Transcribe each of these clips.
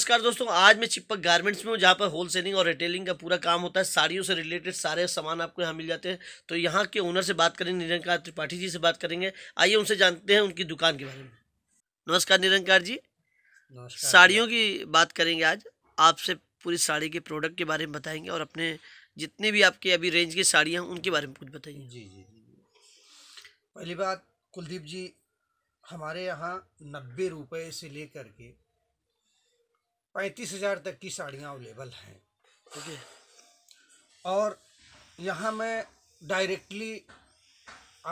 नमस्कार दोस्तों आज मैं चिपक गारमेंट्स में हूँ जहाँ पर होलसेलिंग और रिटेलिंग का पूरा काम होता है साड़ियों से रिलेटेड सारे सामान आपको यहाँ मिल जाते हैं तो यहाँ के ओनर से बात करेंगे निरंकार त्रिपाठी जी से बात करेंगे आइए उनसे जानते हैं उनकी दुकान के बारे में नमस्कार निरंकार जी नमस्कार साड़ियों की बात करेंगे आज आपसे पूरी साड़ी के प्रोडक्ट के बारे में बताएंगे और अपने जितने भी आपके अभी रेंज की साड़ियाँ उनके बारे में कुछ बताइए जी जी पहली बात कुलदीप जी हमारे यहाँ नब्बे रुपये से लेकर के पैंतीस हज़ार तक की साड़ियाँ अवेलेबल हैं ठीक है और यहाँ मैं डायरेक्टली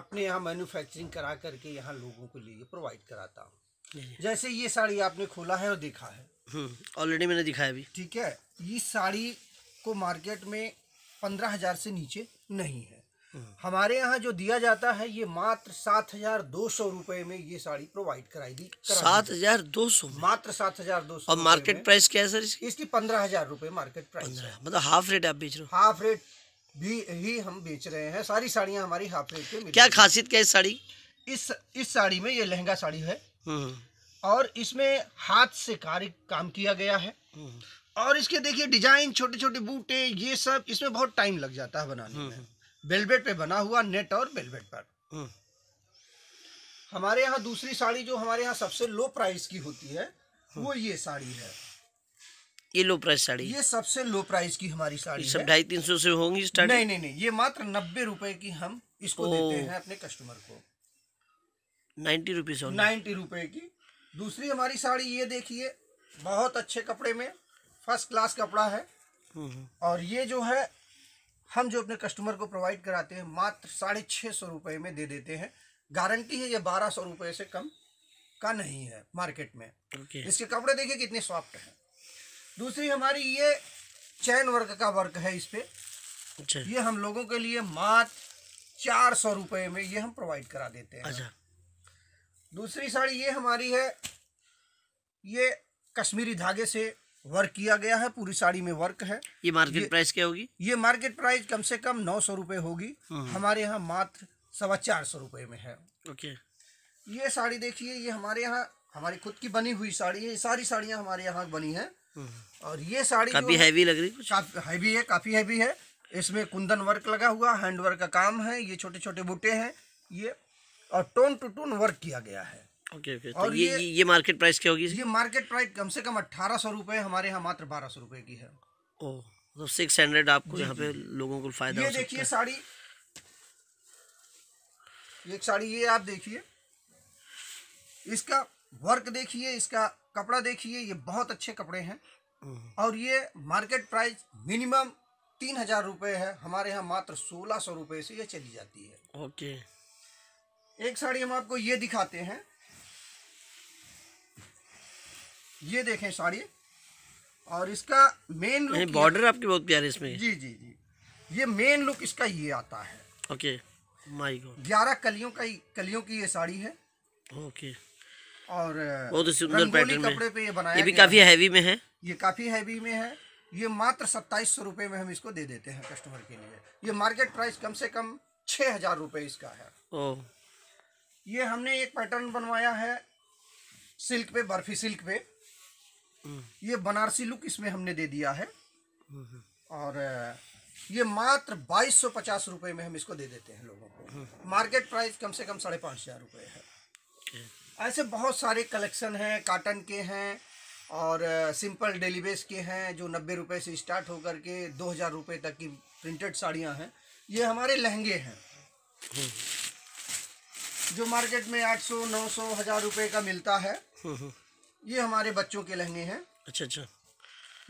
अपने यहाँ मैन्युफैक्चरिंग करा करके यहाँ लोगों के लिए प्रोवाइड कराता हूँ जैसे ये साड़ी आपने खोला है और देखा है ऑलरेडी हम्म, मैंने दिखाया भी ठीक है इस साड़ी को मार्केट में पंद्रह हज़ार से नीचे नहीं है हम्म। हमारे यहाँ जो दिया जाता है ये मात्र सात हजार दो सौ रूपये में ये साड़ी प्रोवाइड कराई दी सात हजार दो सौ मात्र सात हजार दो सौ मार्केट प्राइस क्या है सर इसकी, इसकी पंद्रह हजार रूपए मार्केट प्राइस मतलब हाफ रेट आप बेच रहे हो हाफ रेट भी ही हम बेच रहे हैं सारी साड़ियाँ हमारी हाफ रेट पे क्या खासियत क्या है साड़ी इस इस साड़ी में ये लहंगा साड़ी है हम्म। और इसमें हाथ से कार्य काम किया गया है हम्म। और इसके देखिए डिजाइन छोटे छोटे बूटे ये सब इसमें बहुत टाइम लग जाता है बनाने में वेलवेट पे बना हुआ नेट और वेलवेट पर हम्म। हमारे यहाँ दूसरी साड़ी जो हमारे यहाँ सबसे लो प्राइस की होती है हम्म। वो ये साड़ी है ये लो प्राइस साड़ी ये सबसे लो प्राइस की हमारी साड़ी सब ढाई तीन सौ से होंगी नहीं नहीं नहीं ये मात्र नब्बे रुपए की हम इसको देते हैं अपने कस्टमर को नाइन्टी रुपीज नाइन्टी रुपए की दूसरी हमारी साड़ी ये देखिए बहुत अच्छे कपड़े में फर्स्ट क्लास कपड़ा है हम्म, और ये जो है हम जो अपने कस्टमर को प्रोवाइड कराते हैं मात्र साढ़े छः सौ रुपये में दे देते हैं गारंटी है ये बारह सौ रुपये से कम का नहीं है मार्केट में okay. इसके कपड़े देखिए कितने सॉफ्ट हैं दूसरी हमारी ये चैन वर्क का वर्क है इस पर अच्छा। ये हम लोगों के लिए मात्र चार सौ रुपये में ये हम प्रोवाइड करा देते हैं अच्छा। दूसरी साड़ी ये हमारी है ये कश्मीरी धागे से वर्क किया गया है पूरी साड़ी में वर्क है ये मार्केट प्राइस क्या होगी ये मार्केट प्राइस कम से कम नौ सौ रुपये होगी हाँ। हमारे यहाँ मात्र सवा चार सौ रुपये में है ओके ये साड़ी देखिए ये हमारे यहाँ हमारी खुद की बनी हुई साड़ी है ये सारी साड़ियाँ हमारे यहाँ बनी है हाँ। और ये साड़ी काफी हैवी लग रही है हैवी है काफी हैवी है इसमें कुंदन वर्क लगा हुआ हैंड वर्क का काम है ये छोटे छोटे बूटे हैं ये और टोन टू टोन वर्क किया गया है ओके ओके तो और ये, ये मार्केट प्राइस क्या होगी ये मार्केट प्राइस कम से कम अट्ठारह सौ रुपये हमारे यहाँ मात्र बारह सौ रुपये की है तो सिक्स हंड्रेड आपको यहाँ पे लोगों को फायदा ये देखिए साड़ी ये साड़ी ये आप देखिए इसका वर्क देखिए इसका कपड़ा देखिए ये बहुत अच्छे कपड़े हैं और ये मार्केट प्राइस मिनिमम तीन हजार रूपए है हमारे यहाँ मात्र सोलह सौ रुपये से ये चली जाती है ओके एक साड़ी हम आपको ये दिखाते हैं ये देखें साड़ी और इसका मेन लुक बॉर्डर आपके बहुत प्यारी इसमें जी जी जी ये मेन लुक इसका ये आता है ओके माय गॉड ग्यारह कलियों का कलियों की ये साड़ी है ओके और बहुत सुंदर पैटर्न कपड़े पे ये बनाया ये भी काफी हैवी में है ये काफी हैवी में है ये मात्र सत्ताईस सौ रूपये में हम इसको दे देते हैं कस्टमर के लिए ये मार्केट प्राइस कम से कम छह हजार रूपए इसका है ओ। oh. ये हमने एक पैटर्न बनवाया है सिल्क पे बर्फी सिल्क पे ये बनारसी लुक इसमें हमने दे दिया है हम्म, हम्म। और ये मात्र बाईस सौ पचास रुपये में हम इसको दे देते हैं लोगों को हम्म। मार्केट प्राइस कम से कम साढ़े पाँच हज़ार रुपये है ऐसे बहुत सारे कलेक्शन हैं काटन के हैं और सिंपल डेली बेस के हैं जो नब्बे रुपये से स्टार्ट होकर के दो हज़ार रुपये तक की प्रिंटेड साड़ियाँ हैं ये हमारे लहंगे हैं जो मार्केट में आठ सौ नौ सौ हज़ार रुपये का मिलता है ये हमारे बच्चों के लहंगे हैं अच्छा अच्छा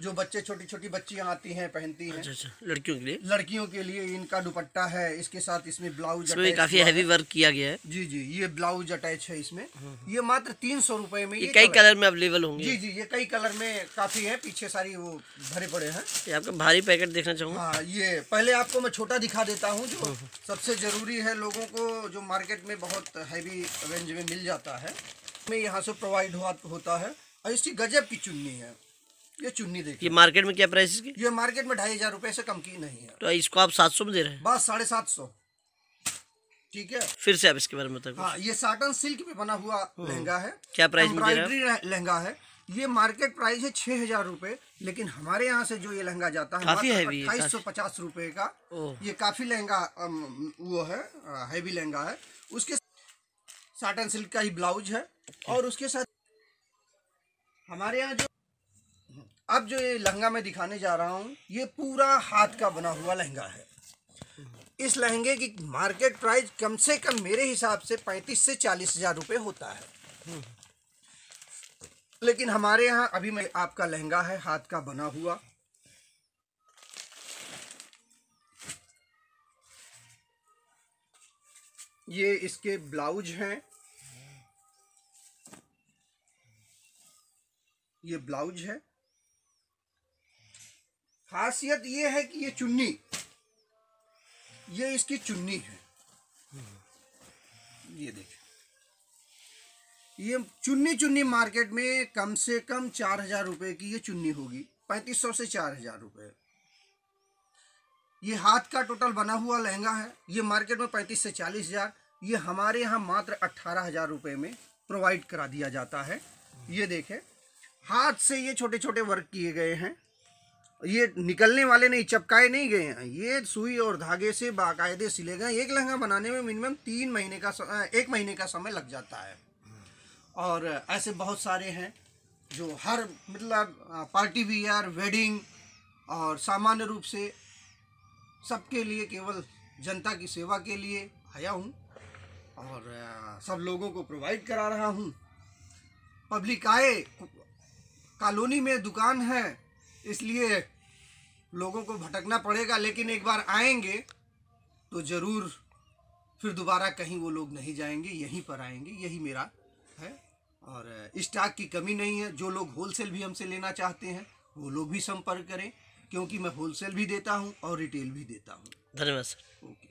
जो बच्चे छोटी छोटी बच्चियां आती हैं पहनती हैं अच्छा अच्छा लड़कियों के लिए लड़कियों के लिए इनका दुपट्टा है इसके साथ इसमें ब्लाउज इसमें काफी हैवी वर्क किया गया है जी जी ये ब्लाउज अटैच है इसमें हम्म, हम्म, हम्म। ये मात्र तीन सौ रूपये में ये, कई कलर, में अवेलेबल होंगे जी जी ये कई कलर में काफी है पीछे सारी वो भरे पड़े हैं आपका भारी पैकेट देखना चाहूँगा हाँ ये पहले आपको मैं छोटा दिखा देता हूँ जो सबसे जरूरी है लोगो को जो मार्केट में बहुत हैवी रेंज में मिल जाता है में यहाँ से प्रोवाइड होता है और इसकी गजब की चुन्नी है ये चुन्नी देखिए ये मार्केट में क्या प्राइस की ये मार्केट में ढाई हजार रूपए से कम की नहीं है तो इसको आप सात सौ में दे रहे हैं बस साढ़े सात सौ ठीक है फिर से आप इसके बारे में हाँ ये साटन सिल्क में बना हुआ हम्म। लहंगा है क्या प्राइस लहंगा है ये मार्केट प्राइस है छह हजार रूपए लेकिन हमारे यहाँ से जो ये लहंगा जाता है अट्ठाईस सौ पचास रूपए का ये काफी लहंगा वो है हैवी लहंगा है उसके साटन सिल्क का ही ब्लाउज है और उसके साथ हमारे यहाँ जो अब जो ये लहंगा मैं दिखाने जा रहा हूँ ये पूरा हाथ का बना हुआ लहंगा है इस लहंगे की मार्केट प्राइस कम से कम मेरे हिसाब से पैंतीस से चालीस हजार रुपये होता है hmm. लेकिन हमारे यहाँ अभी मैं आपका लहंगा है हाथ का बना हुआ ये इसके ब्लाउज हैं ये ब्लाउज है खासियत ये है कि ये चुन्नी ये इसकी चुन्नी है ये देखिए ये चुन्नी चुन्नी मार्केट में कम से कम चार हजार रुपए की ये चुन्नी होगी पैंतीस सौ से चार हजार रुपये ये हाथ का टोटल बना हुआ लहंगा है ये मार्केट में पैंतीस से चालीस हज़ार ये हमारे यहाँ मात्र अट्ठारह हज़ार रुपये में प्रोवाइड करा दिया जाता है ये देखें हाथ से ये छोटे छोटे वर्क किए गए हैं ये निकलने वाले नहीं चपकाए नहीं गए हैं ये सुई और धागे से बाकायदे सिले गए एक लहंगा बनाने में मिनिमम तीन महीने का एक महीने का समय लग जाता है और ऐसे बहुत सारे हैं जो हर मतलब पार्टी वियर वेडिंग और सामान्य रूप से सबके लिए केवल जनता की सेवा के लिए आया हूँ और सब लोगों को प्रोवाइड करा रहा हूँ पब्लिक आए कॉलोनी में दुकान है इसलिए लोगों को भटकना पड़ेगा लेकिन एक बार आएंगे तो ज़रूर फिर दोबारा कहीं वो लोग नहीं जाएंगे यहीं पर आएंगे यही मेरा है और स्टॉक की कमी नहीं है जो लोग होलसेल भी हमसे लेना चाहते हैं वो लोग भी संपर्क करें क्योंकि मैं होलसेल भी देता हूँ और रिटेल भी देता हूँ धन्यवाद सर ओके